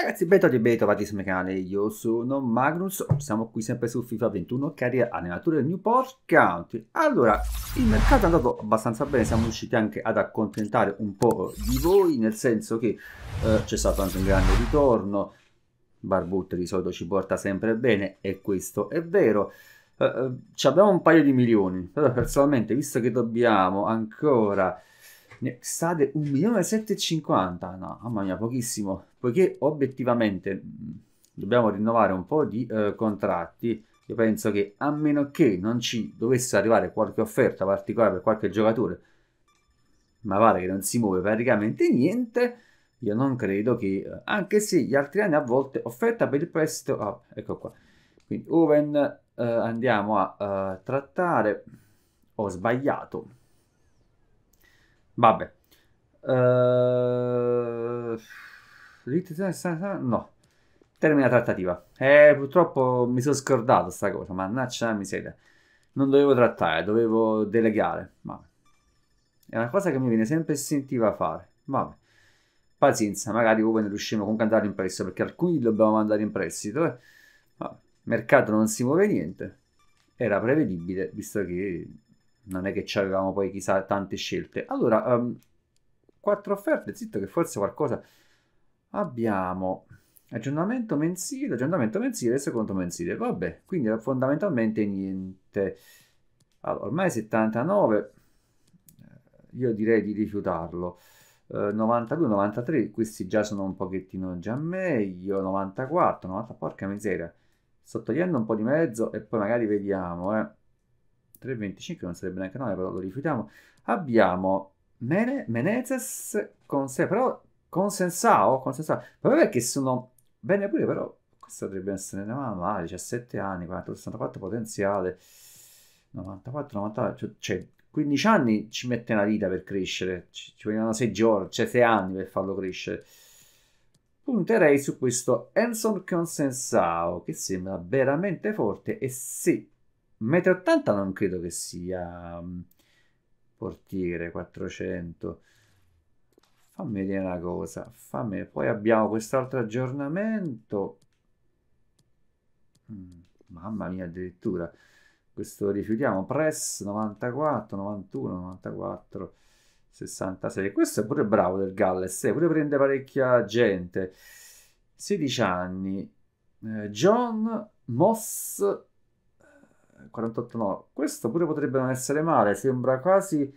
Ragazzi, bentornati e trovati sul mio canale, io sono Magnus, siamo qui sempre su FIFA 21, carriera allenatore del Newport County. Allora, il mercato è andato abbastanza bene, siamo riusciti anche ad accontentare un po' di voi, nel senso che eh, c'è stato anche un grande ritorno, Barbutte di solito ci porta sempre bene e questo è vero. Eh, eh ci abbiamo un paio di milioni, però personalmente, visto che dobbiamo ancora... Ne state 1.750.000, no, mamma mia, pochissimo poiché obiettivamente mm, dobbiamo rinnovare un po' di eh, contratti, io penso che a meno che non ci dovesse arrivare qualche offerta particolare per qualche giocatore, ma vale che non si muove praticamente niente, io non credo che, eh, anche se gli altri anni a volte offerta per il prestito, oh, ecco qua, quindi Oven eh, andiamo a eh, trattare, ho sbagliato, vabbè, uh... No. Termina trattativa. Eh, purtroppo mi sono scordato sta cosa, mannaggia la miseria. Non dovevo trattare, dovevo delegare. Vabbè. È una cosa che mi viene sempre istintiva a fare. Vabbè. Pazienza, magari come ne riusciamo comunque ad andare in prestito, perché alcuni li dobbiamo mandare in prestito. Eh. Mercato non si muove niente. Era prevedibile, visto che non è che avevamo poi chissà tante scelte. Allora, um, quattro offerte, zitto che forse qualcosa abbiamo aggiornamento mensile, aggiornamento mensile e secondo mensile. Vabbè, quindi fondamentalmente niente. Allora, ormai 79, eh, io direi di rifiutarlo. Eh, 92, 93, questi già sono un pochettino già meglio. 94, 90, porca miseria. Sto togliendo un po' di mezzo e poi magari vediamo. Eh. 3,25 non sarebbe neanche 9, però lo rifiutiamo. Abbiamo Mene, Menezes con 6, però Consensao, oh, consensao. Proprio perché sono bene pure, però questo dovrebbe essere una mano male, 17 anni, 40, 64 potenziale, 94, 94, cioè 15 cioè, anni ci mette una vita per crescere, ci, ci vogliono 6 giorni, cioè 6 anni per farlo crescere. Punterei su questo Enson Consensao oh, che sembra veramente forte e sì, 1,80 m non credo che sia mm, portiere 400 fammi vedere una cosa fammi poi abbiamo quest'altro aggiornamento mm, mamma mia addirittura questo rifiutiamo press 94 91 94 66 questo è pure bravo del Galles eh, pure prende parecchia gente 16 anni eh, John Moss 48 eh, no questo pure potrebbe non essere male sembra quasi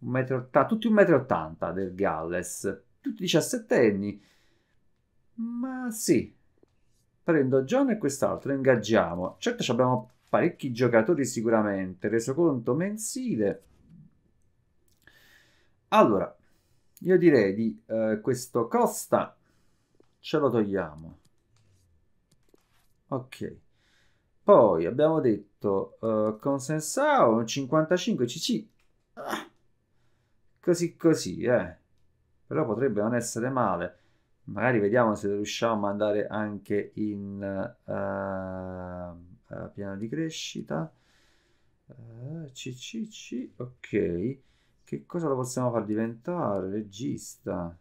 metro, tutti 1,80 m del Galles, tutti 17 anni. Ma sì, prendo John e quest'altro, ingaggiamo. Certo abbiamo parecchi giocatori sicuramente, resoconto mensile. Allora, io direi di eh, questo Costa ce lo togliamo. Ok. Poi abbiamo detto uh, Consensao 55 cc. Ah Così così, eh. Però potrebbe non essere male. Magari vediamo se riusciamo a andare anche in uh, uh, piano di crescita. Uh, eh, CCC, ok. Che cosa lo possiamo far diventare? Regista.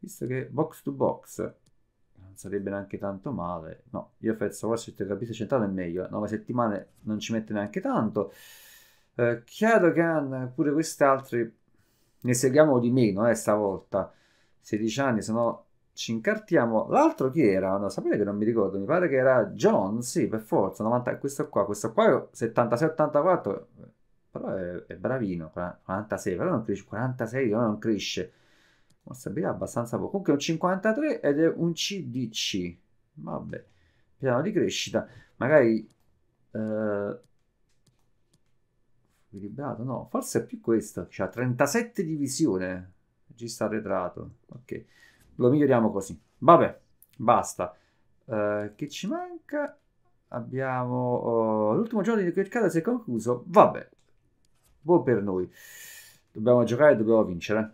Visto che box to box non sarebbe neanche tanto male. No, io penso forse il terapista centrale è meglio. 9 settimane non ci mette neanche tanto. Eh, Khan, pure questi altri, ne seguiamo di meno eh, stavolta. 16 anni, se no ci incartiamo. L'altro chi era? No, sapete che non mi ricordo, mi pare che era John, sì, per forza, 90, questo qua, questo qua 76-84, però è, è, bravino, 46, però non cresce, 46 però non cresce. Responsabilità abbastanza poco. Comunque è un 53 ed è un CDC. Vabbè, piano di crescita. Magari eh, Equilibrato? No, forse è più questo. C'ha 37 di visione. Regista arretrato. Ok, lo miglioriamo così. Vabbè, basta. Uh, che ci manca? Abbiamo... Uh, l'ultimo giorno di quel caso si è concluso. Vabbè, buon per noi. Dobbiamo giocare e dobbiamo vincere.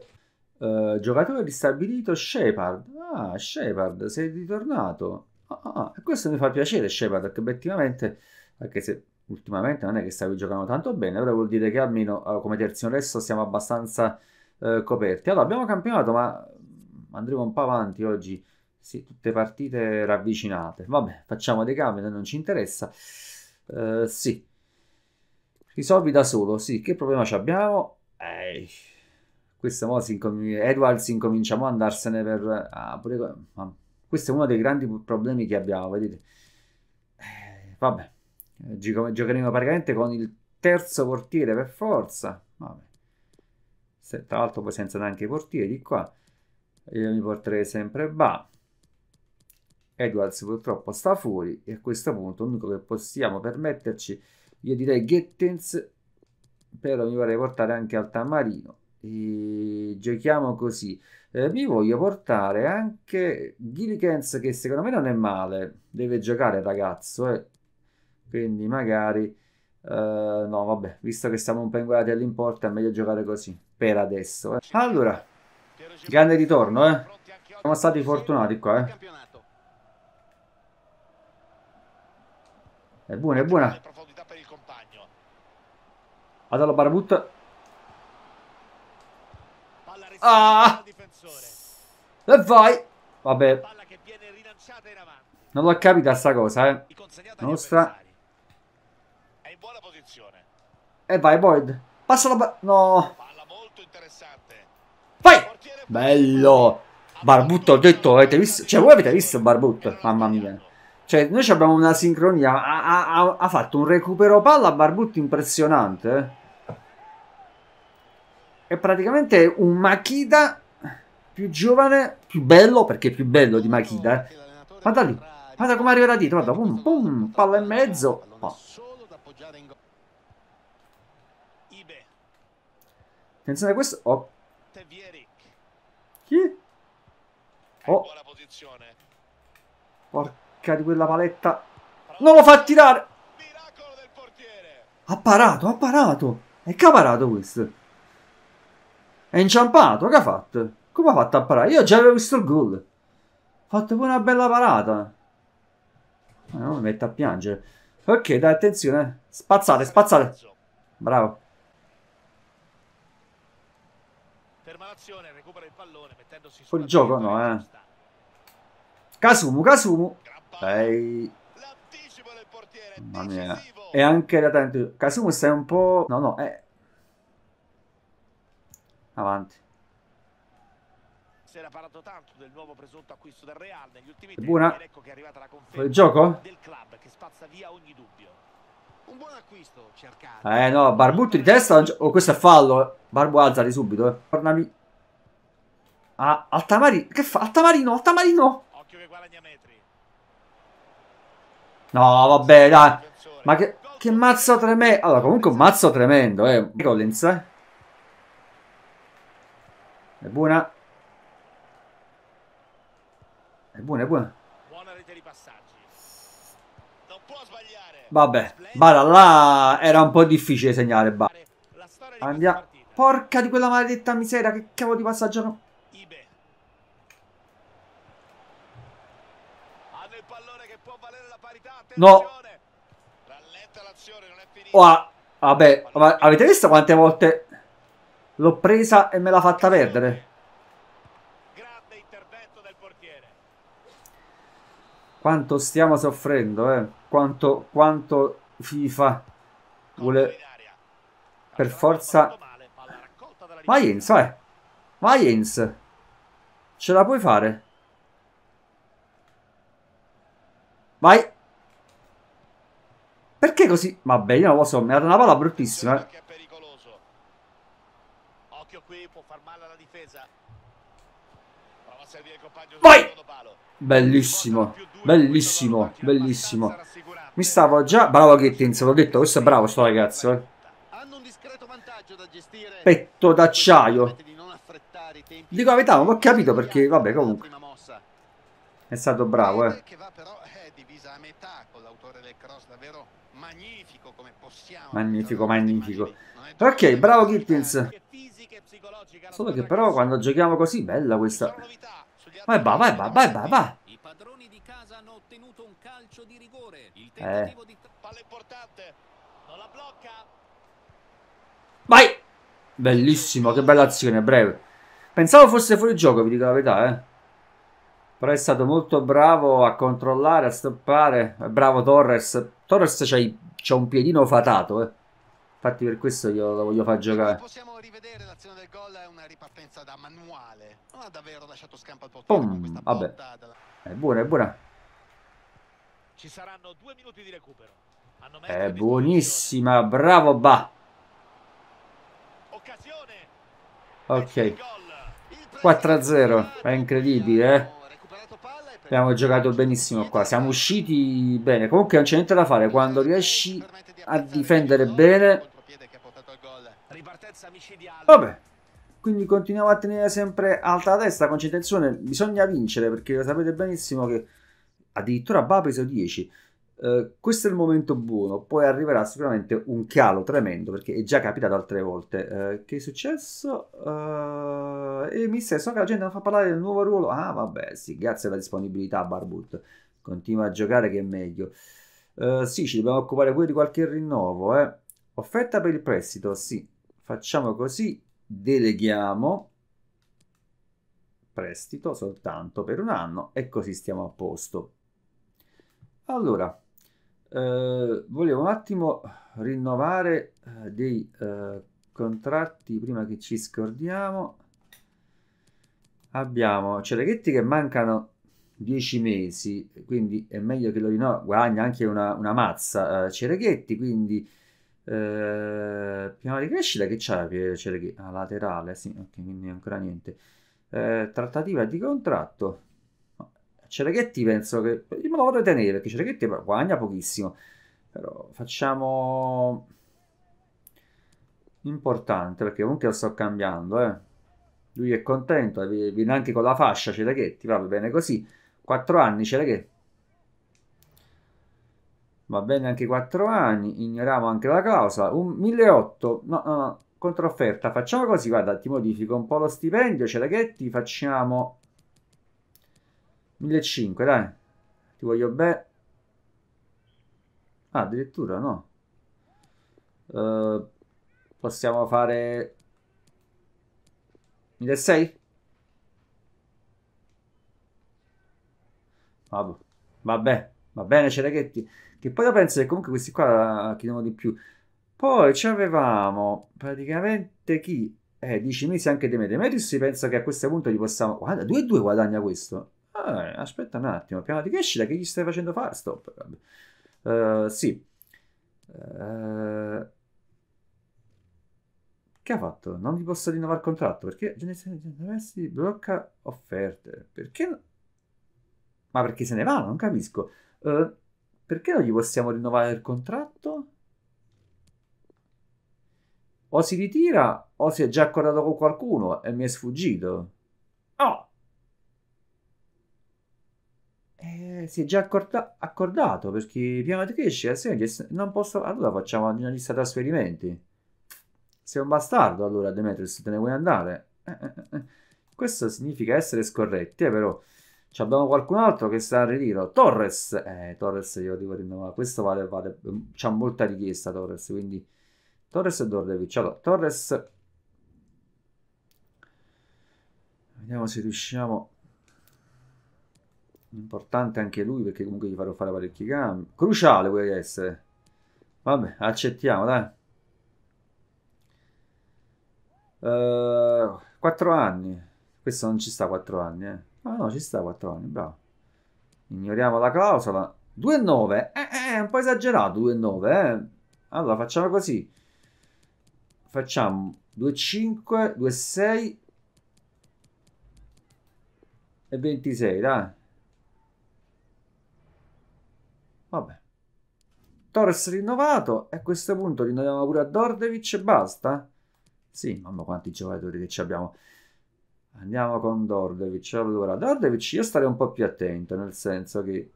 Uh, giocatore ristabilito Shepard. Ah, Shepard, sei ritornato. Ah, ah questo mi fa piacere Shepard, perché obiettivamente, anche se ultimamente non è che stavi giocando tanto bene, però vuol dire che almeno uh, come terzino resto siamo abbastanza uh, coperti. Allora, abbiamo campionato, ma mm, andremo un po' avanti oggi. Sì, tutte partite ravvicinate. Vabbè, facciamo dei cambi, non ci interessa. Uh, sì. Risolvi da solo, sì. Che problema ci abbiamo? Ehi. Questa mo si Edwards incominciamo a andarsene per... Ah, pure... ah, questo è uno dei grandi problemi che abbiamo, vedete. Eh, vabbè. Eh, Gio- giocheremo praticamente con il terzo portiere per forza. Vabbè. Se, tra l'altro poi senza neanche i portieri qua. Io mi porterei sempre Ba. Edwards purtroppo sta fuori e a questo punto l'unico che possiamo permetterci, io direi Gettins, però mi vorrei portare anche Altamarino. E giochiamo così. Eh, mi voglio portare anche Gillikens che secondo me non è male, deve giocare ragazzo, eh. Quindi magari, eh, no vabbè, visto che siamo un po' inguarati all'importa è meglio giocare così, per adesso. Eh. Allora, grande ritorno, eh. Siamo stati fortunati qua, eh. È buona, è buona. vado Adalo Barbut. Ah! E vai! Vabbè. Non l'ho capita sta cosa, eh. Nostra E vai Boyd. Passa la... Ba no. Vai! Bello! Barbutto ho detto, avete visto? Cioè, voi avete visto Barbutto? Mamma mia. Cioè, noi abbiamo una sincronia. Ha, ha, ha fatto un recupero palla Barbutto impressionante. Eh. È praticamente un Makita più giovane, più bello, perché è più bello di Makita. Eh. Guarda lì, guarda come arriva dietro, guarda, pum, pum, palla in mezzo. Oh. Attenzione a questo. Oh. Chi? Oh. Porca di quella paletta. Non lo fa tirare. Ha parato, ha parato. E che ha parato questo? È inciampato, che ha fatto? Come ha fatto a parare? Io già avevo visto il gol. Ha fatto pure una bella parata. Eh, non mi metto a piangere. Ok, dai, attenzione. Spazzate, spazzate. Bravo. segnalazione, recupera il pallone mettendosi Col gioco no, eh. Kasumu, Kasumu. Dai. Mamma mia. E anche da tanto. Kasumu stai un po'... No, no, eh. Avanti. Si era parlato tanto del nuovo presunto acquisto del Real negli ultimi tempi. Ecco che è arrivata la conferma. Quel gioco? Del club che spazza via ogni dubbio. Un buon acquisto, cercato. Eh no, Barbutti di testa. Oh, questo è fallo. Eh. Barbu alzali subito, eh. Tornami. Ah, Altamari. Che fa? Altamarino, Altamarino. Occhio che guadagna metri. No, vabbè, dai. Ma che, che mazzo tremendo. Allora, comunque un mazzo tremendo, eh. Collins, eh. È buona. È buona, è buona. Vabbè, Bara là era un po' difficile segnare, Bara. Andiamo. Porca di quella maledetta miseria, che cavolo di passaggio. No. Oh, vabbè, avete visto quante volte l'ho presa e me l'ha fatta perdere? Quanto stiamo soffrendo, eh? Quanto, quanto FIFA vuole per forza... Vai Jens, vai! Vai Jens! Ce la puoi fare? Vai! Perché così? Vabbè, io non lo so, mi ha dato una palla bruttissima. Eh. Vai! Bellissimo, bellissimo, bellissimo. Mi stavo già... Bravo Gittins, l'ho detto, questo è bravo sto ragazzo, eh. Petto d'acciaio. Dico la verità, non ho capito perché... Vabbè, comunque. È stato bravo, eh. Magnifico, magnifico. Ok, bravo Gittins. Solo che però quando giochiamo così bella questa... Vai va, vai va, vai va, va! I padroni di casa hanno ottenuto un calcio di rigore. Il eh. tentativo di... Palla importante. Non la blocca. Vai! Bellissimo, che bella azione, breve. Pensavo fosse fuori gioco, vi dico la verità, eh. Però è stato molto bravo a controllare, a stoppare. Bravo Torres. Torres c'ha un piedino fatato, eh. Infatti per questo io lo voglio far giocare. Possiamo rivedere l'azione del gol, è una ripartenza da manuale. Non ha davvero lasciato scampo al portiere Vabbè. Dalla... È buona, è buona. Ci saranno due minuti di recupero. è buonissima, bravo Ba. Occasione. Ok. 4-0, è incredibile, eh? Abbiamo giocato benissimo qua, siamo usciti bene. Comunque non c'è niente da fare, quando riesci a difendere bene Vabbè, quindi continuiamo a tenere sempre alta la testa, concentrazione, bisogna vincere perché lo sapete benissimo che addirittura va preso 10. Uh, questo è il momento buono, poi arriverà sicuramente un calo tremendo perché è già capitato altre volte. Uh, che è successo? Uh, e mi stesso che la gente non fa parlare del nuovo ruolo. Ah, vabbè, sì, grazie alla disponibilità, Barbut. Continua a giocare che è meglio. Eh, sì, ci dobbiamo occupare pure di qualche rinnovo. Eh. Offerta per il prestito, sì facciamo così, deleghiamo prestito soltanto per un anno e così stiamo a posto. Allora, eh, volevo un attimo rinnovare eh, dei eh, contratti prima che ci scordiamo. Abbiamo Cereghetti che mancano 10 mesi, quindi è meglio che lo rinnovi, guadagna anche una, una mazza eh, Cereghetti, quindi eh, piano di crescita che c'è Piacere ah, laterale, sì, ok, quindi ancora niente. Eh, trattativa di contratto. Cereghetti penso che io me lo vorrei tenere perché Cereghetti guadagna pochissimo. Però facciamo importante perché comunque lo sto cambiando, eh. Lui è contento, eh, viene anche con la fascia Cereghetti, va bene così. 4 anni Cereghetti va bene anche 4 anni, ignoriamo anche la clausola, un 1.800, no, no, no, controfferta, facciamo così, guarda, ti modifico un po' lo stipendio, c'era che ti facciamo 1.500, dai, ti voglio bene, ah, addirittura no, uh, possiamo fare 1.600? Vabbè, va bene Cerechetti. Che poi io penso che comunque questi qua chiedono di più. Poi ci avevamo praticamente chi? Eh, 10 mesi anche di me. si pensa che a questo punto gli possiamo... Guarda, 2-2 guadagna questo. Ah, aspetta un attimo, piano di crescita, che gli stai facendo fare? Stop. Uh, sì. Uh, che ha fatto? Non gli posso rinnovare il contratto perché Generazione blocca offerte. Perché? Ma perché se ne va? Non capisco. Uh, perché non gli possiamo rinnovare il contratto? O si ritira o si è già accordato con qualcuno e mi è sfuggito. Oh! Eh, si è già accorda accordato perché piano di crescita se non posso allora facciamo una lista trasferimenti sei un bastardo allora Demetrius te ne vuoi andare eh, eh, eh, eh. questo significa essere scorretti eh, però abbiamo qualcun altro che sta a ritiro. Torres, eh, Torres io devo rinnovare, questo vale, vale, mm, c'ha molta richiesta Torres, quindi Torres e Dordevic. Allora, Torres, vediamo se riusciamo, importante anche lui perché comunque gli farò fare parecchi cambi, cruciale vuoi essere, vabbè accettiamo dai. Uh, eh, 4 anni, questo non ci sta 4 anni eh. Ah no, ci sta 4 anni, bravo. Ignoriamo la clausola. 2,9. Eh, eh, eh, un po' esagerato 2,9, eh. Allora, facciamo così. Facciamo 2,5, 2,6 e 26, dai. Vabbè. Torres rinnovato e a questo punto rinnoviamo pure a Dordevic e basta. Sì, mamma quanti giocatori che ci abbiamo. Andiamo con Dordevic. Allora, Dordevic io starei un po' più attento, nel senso che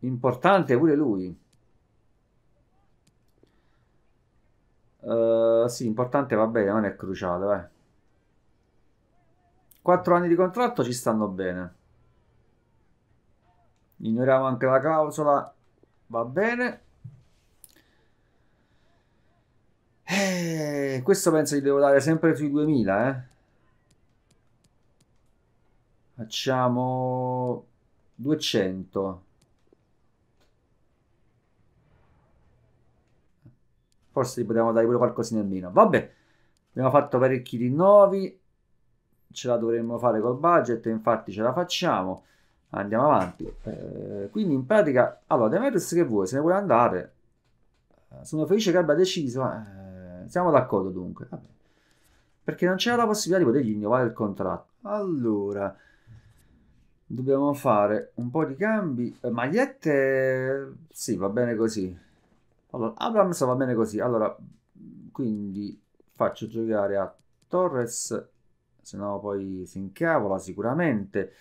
importante pure lui. Uh, sì, importante va bene, non è cruciale, eh. 4 anni di contratto ci stanno bene. Ignoriamo anche la clausola, va bene. Eh, questo penso gli devo dare sempre sui 2000, eh facciamo 200 forse gli potevamo dare pure qualcosina in meno vabbè abbiamo fatto parecchi rinnovi ce la dovremmo fare col budget infatti ce la facciamo andiamo avanti eh, quindi in pratica allora Demetrius che vuoi se ne vuole andare eh, sono felice che abbia deciso eh, siamo d'accordo dunque vabbè. perché non c'era la possibilità di potergli innovare il contratto allora dobbiamo fare un po' di cambi. Eh, magliette, sì, va bene così. Allora, Abrams va bene così. Allora, quindi faccio giocare a Torres, se no poi si incavola sicuramente.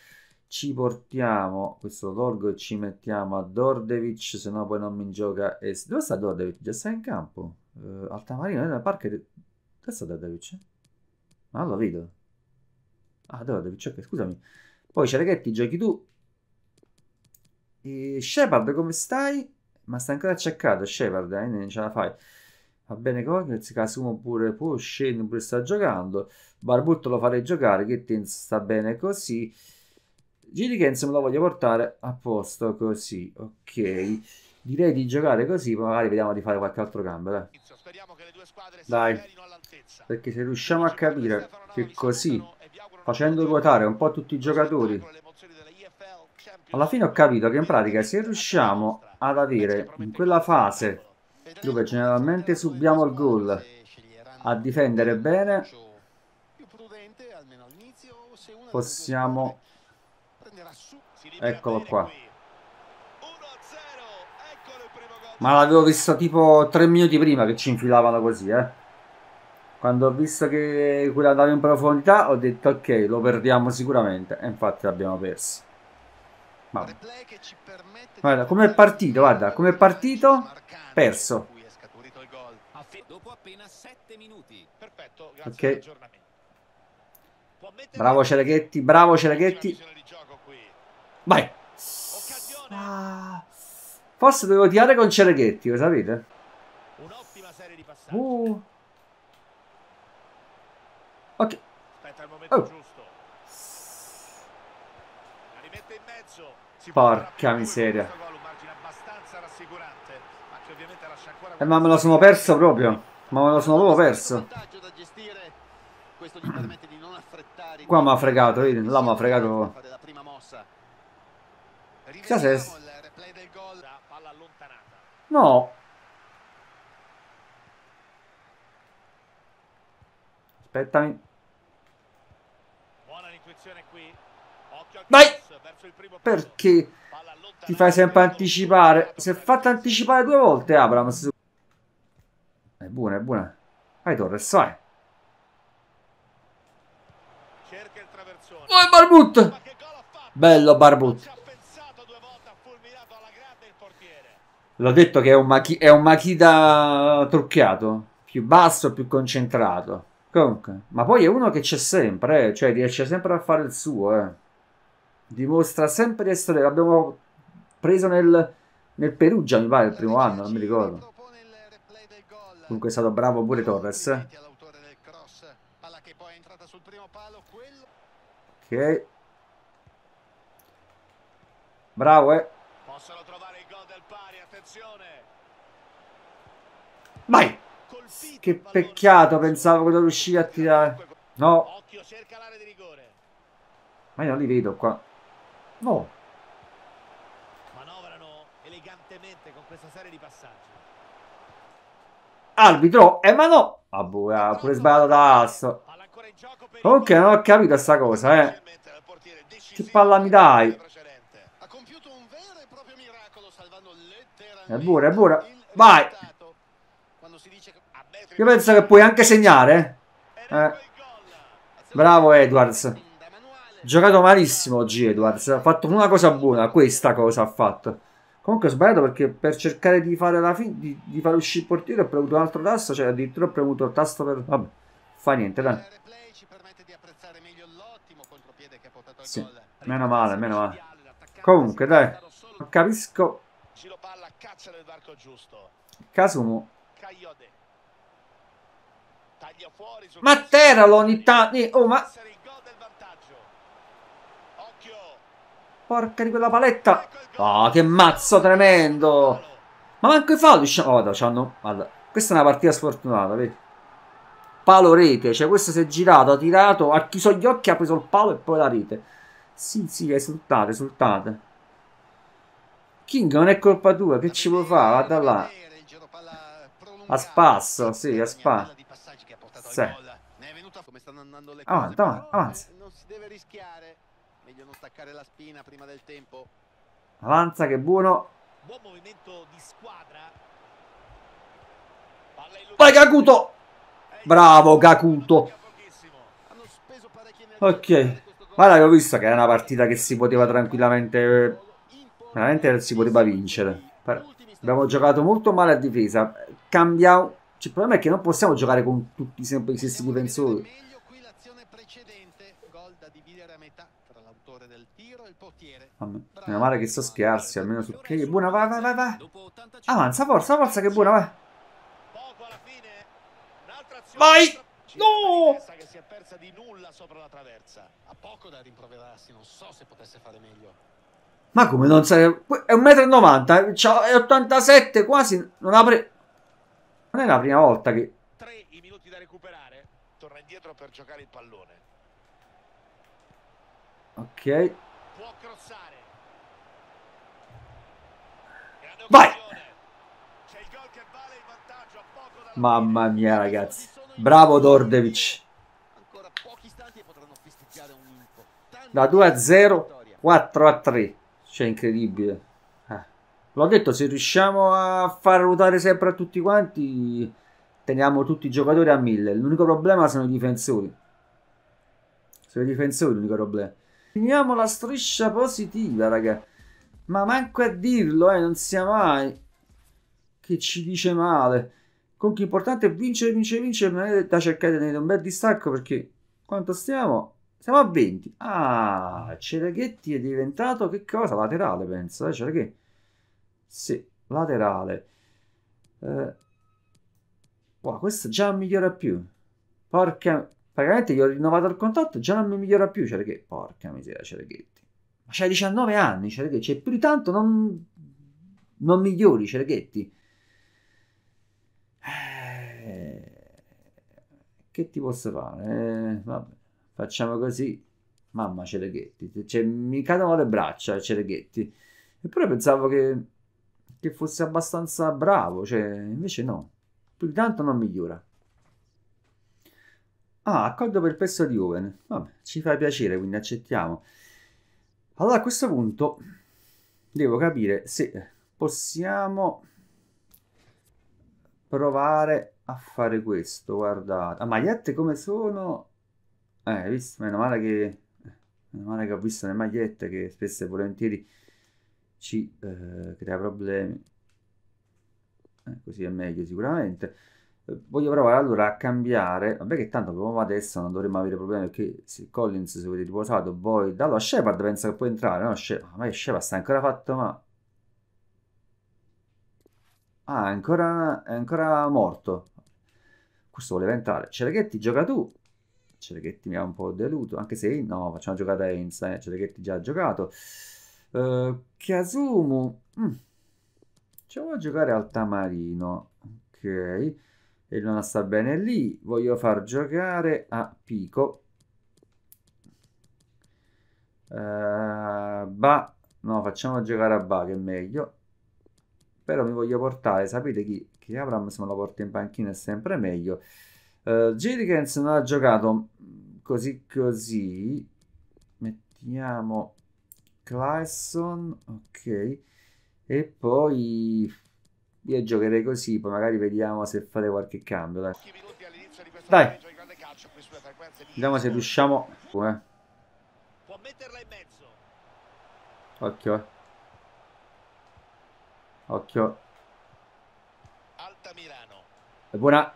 Ci portiamo, questo lo tolgo e ci mettiamo a Dordevic, se no poi non mi gioca. E... Dove sta Dordevic? Già sta in campo. Uh, Altamarino, nella parca... Dove sta Dordevic? Ah, lo vedo. Ah, Dordevic, ok, scusami. Poi c'era che giochi tu. E Shepard, come stai? Ma sta ancora acciaccato Shepard, eh? non ce la fai. Va bene Cognez, Casumo pure può, Shane pure sta giocando. Barbutto lo farei giocare, che sta bene così. Gilikens me lo voglio portare a posto così, ok direi di giocare così, magari vediamo di fare qualche altro cambio, dai. Dai, perché se riusciamo a capire che così, facendo ruotare un po' tutti i giocatori, alla fine ho capito che in pratica se riusciamo ad avere in quella fase dove generalmente subiamo il gol a difendere bene, possiamo... Eccolo qua. Ma l'avevo visto tipo tre minuti prima che ci infilavano così, eh. Quando ho visto che quella andava in profondità, ho detto ok, lo perdiamo sicuramente. E infatti l'abbiamo perso. Vabbè. Guarda, come è partito, guarda, come è partito, perso. Ok. Bravo Cereghetti, bravo Cereghetti. Vai. Ah. Forse dovevo tirare con Cereghetti, lo sapete? Un'ottima serie di passaggi. Uh. Ok. Aspetta il momento oh. giusto. La rimette in mezzo. Si Porca miseria. Eh, ma me lo sono perso proprio. Ma me lo sono proprio perso. Qua mi ha fregato, là mi ha fregato. Chissà se No. Aspettami. Buona intuizione qui. Vai! Perché ti fai sempre anticipare? Si è fatto anticipare due volte Abrams. È buona, è buona. Vai Torres, vai. Cerca il traversone. Oh, Barbut! Bello Barbut. L'ho detto che è un, machi- è un Machida trucchiato, più basso, più concentrato. Comunque, ma poi è uno che c'è sempre, eh, cioè riesce sempre a fare il suo. Eh. Dimostra sempre di essere... L'abbiamo preso nel, nel Perugia, mi pare, il primo anno, non mi ricordo. Comunque è stato bravo pure Torres. Eh. Ok. Bravo, eh. Vai! Che peccato, pensavo che lo a tirare. No. Ma io non li vedo qua. No. Manovrano elegantemente con questa serie di passaggi. Arbitro, eh ma no! Ah, boh, ha ah, pure sbagliato da asso. Comunque non ho capito sta cosa, eh. Che palla mi dai? È pure, è pure. Vai! Io penso che puoi anche segnare. Eh. Bravo Edwards. Giocato malissimo oggi Edwards. Ha fatto una cosa buona, questa cosa ha fatto. Comunque ho sbagliato perché per cercare di fare, la fin- di, di fare uscire il portiere ho premuto un altro tasto, cioè addirittura ho premuto il tasto per... Vabbè, fa niente, dai. Sì, meno male, meno male. Comunque, dai, non capisco cazzo nel varco giusto. Casumo. Cagliode. Taglia fuori su Ma teralo ogni tanto. Eh, oh, ma Porca di quella paletta. Oh, che mazzo tremendo. Ecco ma manco i falli. Oh, da, c'hanno... questa è una partita sfortunata, vedi? Palo rete. Cioè, questo si è girato, ha tirato, ha chiuso gli occhi, ha preso il palo e poi la rete. Sì, sì, esultate, esultate. King non è colpa tua, che ci vuoi fare? Vada là. A spasso, sì, a spasso. Sì. Avanti, avanti, avanti. Non si deve rischiare. Meglio non staccare la spina prima del tempo. Avanza, che buono. Buon movimento di squadra. Vai Cacuto! Eh, Bravo eh, Cacuto! Ok, guarda ho visto che è una partita che si poteva tranquillamente eh, veramente si poteva vincere. Abbiamo giocato molto male a difesa. Cambiamo. Cioè, il problema è che non possiamo giocare con tutti sempre gli stessi difensori. meno male che sto schiarsi, almeno su... Che buona, vai, vai, vai, vai. Avanza, forza, forza, che buona, vai. Vai! No! che si è persa di nulla sopra la traversa. Ha poco da rimproverarsi, non so se potesse fare meglio. Ma come non sarebbe... È un metro e 90, è 87 quasi, non apre... Non è la prima volta che... 3 i minuti da recuperare, torna indietro per giocare il pallone. Ok. Può crossare. Vai! Vale Mamma mia ragazzi. Bravo Dordevic. Da 2 a 0, 4 a 3. Cioè, incredibile. Eh. L'ho detto, se riusciamo a far ruotare sempre a tutti quanti, teniamo tutti i giocatori a mille. L'unico problema sono i difensori. Sono i difensori l'unico problema. Finiamo la striscia positiva, raga. Ma manco a dirlo, eh, non sia mai che ci dice male. Comunque l'importante è vincere, vincere, vincere, non è da cercare di tenere un bel distacco perché quanto stiamo? Siamo a 20. Ah, Cereghetti è diventato che cosa? Laterale, penso. Eh? Cereghetti. Sì, laterale. Eh. Wow, questo già migliora più. Porca... Praticamente gli ho rinnovato il contratto, già non mi migliora più Cereghetti. Porca miseria, Cereghetti. Ma c'hai 19 anni, Cereghetti. Cioè, più di tanto non... Non migliori, Cereghetti. Eh... Che ti posso fare? Eh, vabbè facciamo così. Mamma Cereghetti, cioè, mi cadono le braccia Cereghetti. Eppure pensavo che, che fosse abbastanza bravo, cioè, invece no, più di tanto non migliora. Ah, accordo per il pezzo di Owen. Vabbè, ci fa piacere, quindi accettiamo. Allora a questo punto devo capire se possiamo provare a fare questo. Guardate, a ah, magliette come sono eh, visto? Meno male che... Meno male che ho visto le magliette che spesso e volentieri ci eh, crea problemi. Eh, così è meglio sicuramente. Eh, voglio provare allora a cambiare, vabbè che tanto proviamo adesso, non dovremmo avere problemi perché se Collins si vede riposato, poi dallo Shepard pensa che può entrare, no? Shepard, ma Shepard sta ancora fatto ma... Ah, ancora, è ancora morto. Questo voleva entrare. Cereghetti, gioca tu. Cereghetti mi ha un po' deluso, anche se no, facciamo giocare a Enza, eh, Cereghetti già ha giocato. Uh, eh, Kasumu, mm. facciamo giocare al Tamarino, ok, e non sta bene lì, voglio far giocare a Pico. Uh, ba, no, facciamo giocare a Ba che è meglio. Però mi voglio portare, sapete chi? Che se me lo porta in panchina è sempre meglio. Uh, eh, Jillikens non ha giocato così così. Mettiamo Clyson, ok. E poi io giocherei così, poi magari vediamo se fare qualche cambio. Dai, dai. vediamo se riusciamo. Eh. Può metterla in mezzo. Occhio, eh. occhio. Alta Milano. È Buona.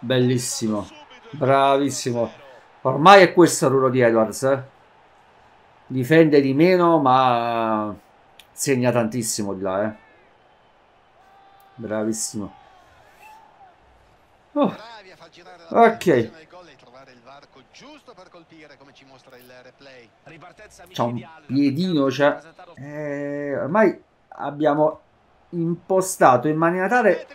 Bellissimo. Bravissimo. Ormai è questo il ruolo di Edwards. Eh? Difende di meno, ma segna tantissimo di là. Eh? Bravissimo. Oh. Ok. C'è un piedino, c'è. Eh, ormai abbiamo impostato in maniera tale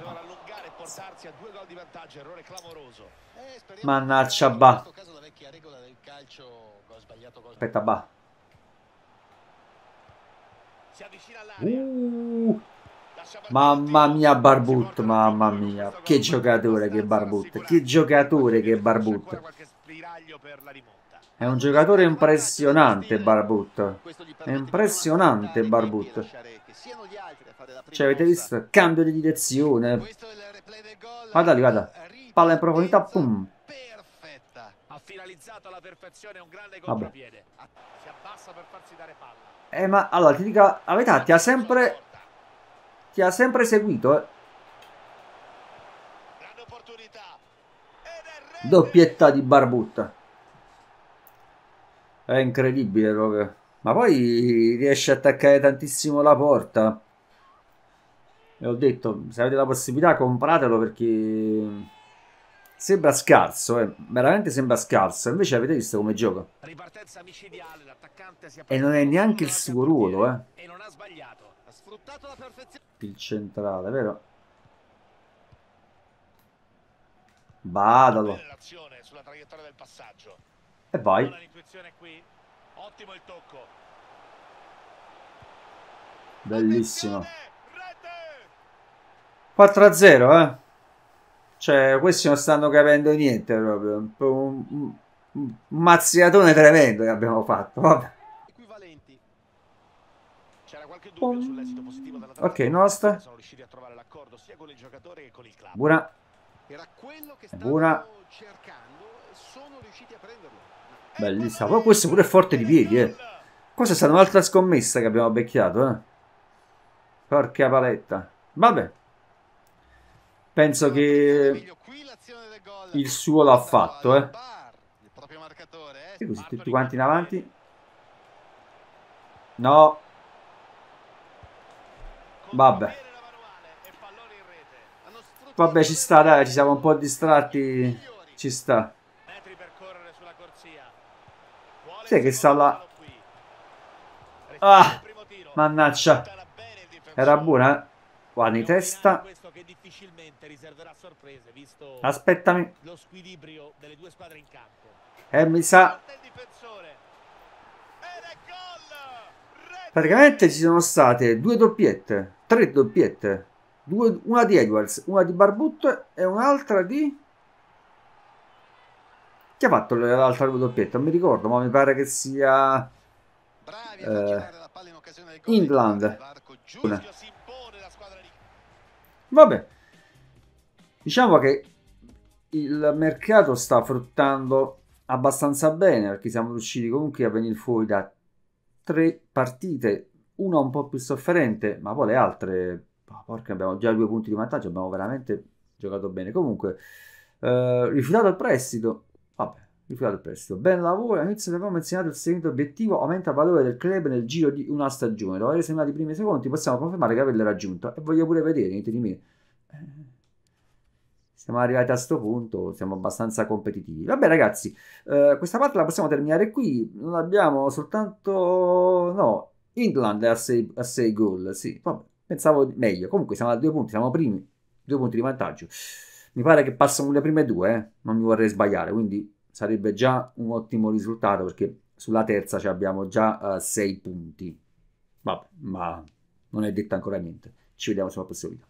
potevano allungare e portarsi a due gol di vantaggio, errore clamoroso. Eh, Mannaggia, ba. Calcio, gol Aspetta, ba. Si avvicina all'area. Uh. Mamma mia Barbut, mamma mia, che giocatore che Barbut, che giocatore che Barbut. È un giocatore impressionante Barbut, è impressionante Barbut. Cioè, avete visto? Cambio di direzione. Guarda lì, guarda. Palla in profondità, pum. Vabbè. Eh, ma allora, ti dico la verità, ti ha sempre... Ti ha sempre seguito, eh. Doppietta di Barbutta. È incredibile proprio. Ma poi riesce a attaccare tantissimo la porta e ho detto se avete la possibilità compratelo perché sembra scarso, eh. veramente sembra scarso, invece avete visto come gioca. E non è neanche il suo ruolo, eh. Il centrale, vero? Badalo. E vai. Bellissimo. 4 a 0, eh? Cioè, questi non stanno capendo niente proprio. Un, un, un mazziatone tremendo che abbiamo fatto. Vabbè. Ok, nostra. Sono riusciti a trovare l'accordo sia con il giocatore che con il club. Buona. Era quello che Buona. cercando sono riusciti a prenderlo. Bellissima. Però questo pure è forte di piedi, eh. Questa è stata un'altra scommessa che abbiamo becchiato, eh. Porca paletta. Vabbè penso che il suo l'ha fatto, eh. E eh. così tutti quanti in avanti. No. Vabbè. Vabbè, ci sta, dai, ci siamo un po' distratti. Ci sta. sai che sta là? Ah, mannaggia. Era buona. Eh. Guarda, di testa riserverà sorprese visto Aspettami. lo squilibrio delle due squadre in campo. Eh, mi sa... Praticamente ci sono state due doppiette, tre doppiette, due, una di Edwards, una di Barbut e un'altra di... Chi ha fatto l'altra doppietta? Non mi ricordo, ma mi pare che sia... Eh, England. Vabbè. Diciamo che il mercato sta fruttando abbastanza bene perché siamo riusciti comunque a venire fuori da tre partite, una un po' più sofferente, ma poi le altre, porca, abbiamo già due punti di vantaggio, abbiamo veramente giocato bene. Comunque, eh, rifiutato il prestito, vabbè, rifiutato il prestito, ben lavoro, all'inizio abbiamo menzionato il seguente obiettivo, aumenta il valore del club nel giro di una stagione, dopo aver segnalato i primi secondi possiamo confermare che averlo raggiunto e voglio pure vedere, niente di me. Eh, siamo arrivati a questo punto, siamo abbastanza competitivi. Vabbè ragazzi, eh, questa parte la possiamo terminare qui, non abbiamo soltanto... no, England a 6 gol, sì, vabbè, pensavo meglio. Comunque siamo a due punti, siamo primi, due punti di vantaggio. Mi pare che passano le prime due, eh? non mi vorrei sbagliare, quindi sarebbe già un ottimo risultato perché sulla terza abbiamo già 6 uh, eh, punti. Vabbè, ma non è detto ancora niente. Ci vediamo sulla prossima